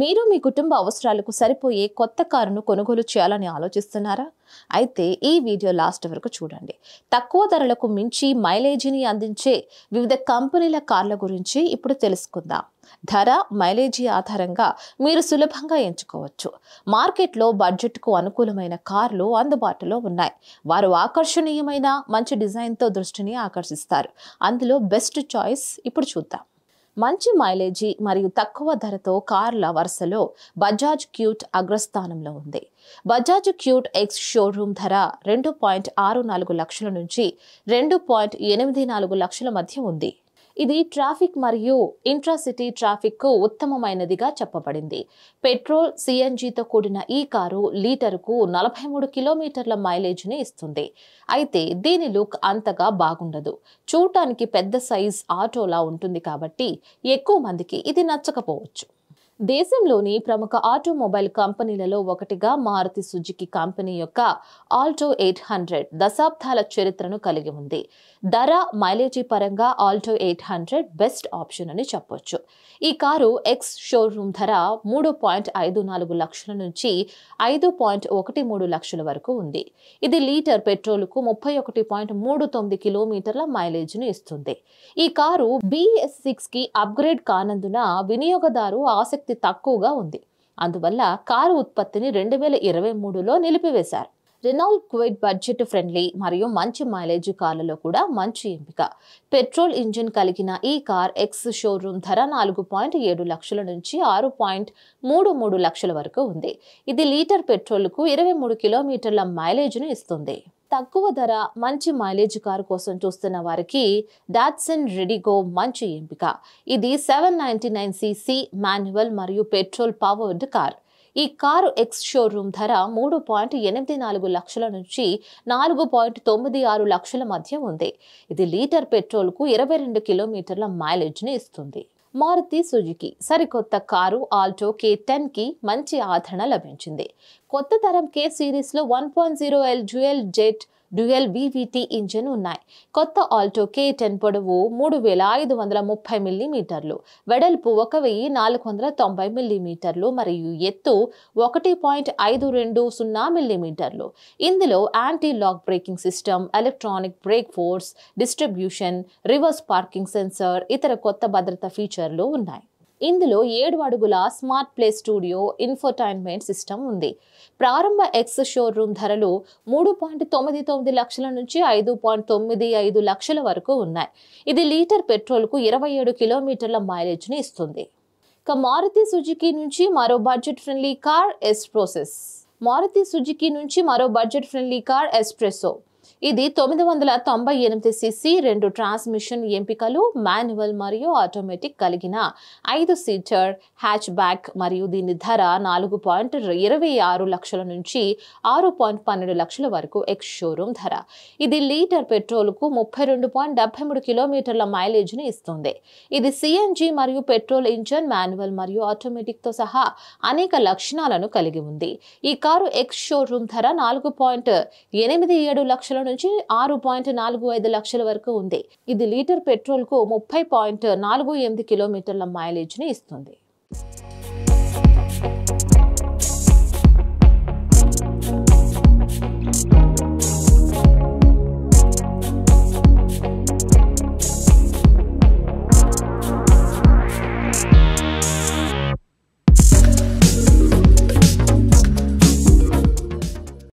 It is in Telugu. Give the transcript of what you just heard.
మీరు మీ కుటుంబ అవసరాలకు సరిపోయే కొత్త కారును కొనుగోలు చేయాలని ఆలోచిస్తున్నారా అయితే ఈ వీడియో లాస్ట్ వరకు చూడండి తక్కువ ధరలకు మించి మైలేజీని అందించే వివిధ కంపెనీల కార్ల గురించి ఇప్పుడు తెలుసుకుందాం ధర మైలేజీ ఆధారంగా మీరు సులభంగా ఎంచుకోవచ్చు మార్కెట్లో బడ్జెట్కు అనుకూలమైన కార్లు అందుబాటులో ఉన్నాయి వారు ఆకర్షణీయమైన మంచి డిజైన్తో దృష్టిని ఆకర్షిస్తారు అందులో బెస్ట్ చాయిస్ ఇప్పుడు చూద్దాం మంచి మైలేజీ మరియు తక్కువ ధరతో కార్ల వరుసలో బజాజ్ క్యూట్ అగ్రస్థానంలో ఉంది బజాజ్ క్యూట్ ఎక్స్ షోరూమ్ ధర రెండు పాయింట్ ఆరు నాలుగు లక్షల నుంచి రెండు పాయింట్ ఎనిమిది నాలుగు లక్షల మధ్య ఉంది ఇది ట్రాఫిక్ మరియు ఇంట్రాసిటీ కు ఉత్తమమైనదిగా చెప్పబడింది పెట్రోల్ సిఎన్జీతో కూడిన ఈ కారు లీటరుకు నలభై మూడు కిలోమీటర్ల మైలేజ్ని ఇస్తుంది అయితే దీని లుక్ అంతగా బాగుండదు చూడటానికి పెద్ద సైజ్ ఆటోలా ఉంటుంది కాబట్టి ఎక్కువ మందికి ఇది నచ్చకపోవచ్చు దేశంలోని ప్రముఖ ఆటోమొబైల్ కంపెనీలలో ఒకటిగా మారుతి సుజుకి కంపెనీ యొక్క ఆల్టో ఎయిట్ హండ్రెడ్ దశాబ్దాల చరిత్రను కలిగి ఉంది ధర మైలేజీ పరంగా Alto eight hundred best option అని చెప్పొచ్చు ఈ కారు ఎక్స్ షోరూమ్ ధర మూడు పాయింట్ ఐదు నాలుగు లక్షల నుంచి ఐదు పాయింట్ ఒకటి మూడు లక్షల వరకు ఉంది ఇది లీటర్ పెట్రోల్కు ముప్పై ఒకటి పాయింట్ మూడు తొమ్మిది కిలోమీటర్ల మైలేజ్ను ఇస్తుంది ఈ కారు బిఎస్ సిక్స్కి అప్గ్రేడ్ కానందున వినియోగదారు ఆసక్తి శక్తి తక్కువగా ఉంది అందువల్ల కారు ఉత్పత్తిని రెండు వేల ఇరవై మూడులో నిలిపివేశారు రెనాల్డ్ క్వైట్ బడ్జెట్ ఫ్రెండ్లీ మరియు మంచి మైలేజ్ కార్లలో కూడా మంచి ఎంపిక పెట్రోల్ ఇంజిన్ కలిగిన ఈ కార్ ఎక్స్ షోరూమ్ ధర నాలుగు పాయింట్ ఏడు లక్షల నుంచి ఆరు పాయింట్ మూడు మూడు లక్షల వరకు ఉంది ఇది లీటర్ పెట్రోల్కు ఇరవై మూడు కిలోమీటర్ల మైలేజ్ను ఇస్తుంది తక్కువ ధర మంచి మైలేజ్ కారు కోసం చూస్తున్న వారికి డాట్సన్ రెడిగో మంచి ఎంపిక ఇది seven ninety nine CC manual మరియు పెట్రోల్ పవర్డ్ కార్ ఈ కారు ఎక్స్ షోరూమ్ ధర మూడు పాయింట్ ఎనిమిది నాలుగు లక్షల నుంచి నాలుగు పాయింట్ తొమ్మిది ఆరు లక్షల మధ్య ఉంది ఇది లీటర్ పెట్రోల్కు ఇరవై రెండు కిలోమీటర్ల మైలేజ్ని ఇస్తుంది మారుతి సుజుకి సరికొత్త కారు ఆల్టో కే టెన్కి మంచి ఆదరణ లభించింది కొత్త తరం కే సిరీస్లో one point zero L dual jet dual VVT engine ఉన్నాయి కొత్త ఆల్టో కే టెన్ పొడవు మూడు వేల ఐదు వందల ముప్పై మిల్లీమీటర్లు వెడల్పు ఒక వెయ్యి నాలుగు వందల తొంభై మిల్లీమీటర్లు మరియు ఎత్తు ఒకటి పాయింట్ ఐదు రెండు సున్నా మిల్లీమీటర్లు ఇందులో anti lock braking system electronic brake force distribution reverse parking sensor ఇతర కొత్త భద్రతా ఫీచర్లు ఉన్నాయి ఇందులో ఏడు అడుగుల smart play studio infotainment system ఉంది ప్రారంభ ఎక్స్ షోరూమ్ ధరలు మూడు పాయింట్ తొమ్మిది తొమ్మిది లక్షల నుంచి ఐదు పాయింట్ తొమ్మిది ఐదు లక్షల వరకు ఉన్నాయి ఇది లీటర్ పెట్రోల్కు ఇరవై ఏడు కిలోమీటర్ల మైలేజ్ని ఇస్తుంది ఇక మారుతి సుజుకి నుంచి మరో budget friendly car S Presso Maruti Suzuki నుంచి మరో బడ్జెట్ ఫ్రెండ్లీ కార్ ఎస్ప్రెసో ఇది తొమ్మిది వందల తొంభై ఎనిమిది సిసి రెండు ట్రాన్స్మిషన్ ఎంపికలు మాన్యువల్ మరియు ఆటోమేటిక్ కలిగిన ఐదు సీటర్ హ్యాచ్ బ్యాక్ మరియు దీని ధర నాలుగు పాయింట్ ఇరవై ఆరు లక్షల నుంచి ఆరు పాయింట్ పన్నెండు లక్షల వరకు ఎక్స్ షోరూమ్ ధర ఇది లీటర్ పెట్రోల్ కు ముప్పై రెండు పాయింట్ డెబ్బై మూడు కిలోమీటర్ల మైలేజ్ని ఇస్తుంది ఇది సిఎన్జి మరియు పెట్రోల్ ఇంజన్ మాన్యువల్ మరియు ఆటోమేటిక్తో సహా అనేక లక్షణాలను కలిగి ఉంది ఈ కారు ఎక్స్ షోరూమ్ ధర నాలుగు పాయింట్ ఎనిమిది ఏడు లక్షల నుంచి ఆరు పాయింట్ నాలుగు ఐదు లక్షల వరకు ఉంది ఇది లీటర్ పెట్రోల్ కు ముప్పై పాయింట్ నాలుగు ఎనిమిది కిలోమీటర్ల మైలేజ్ ని ఇస్తుంది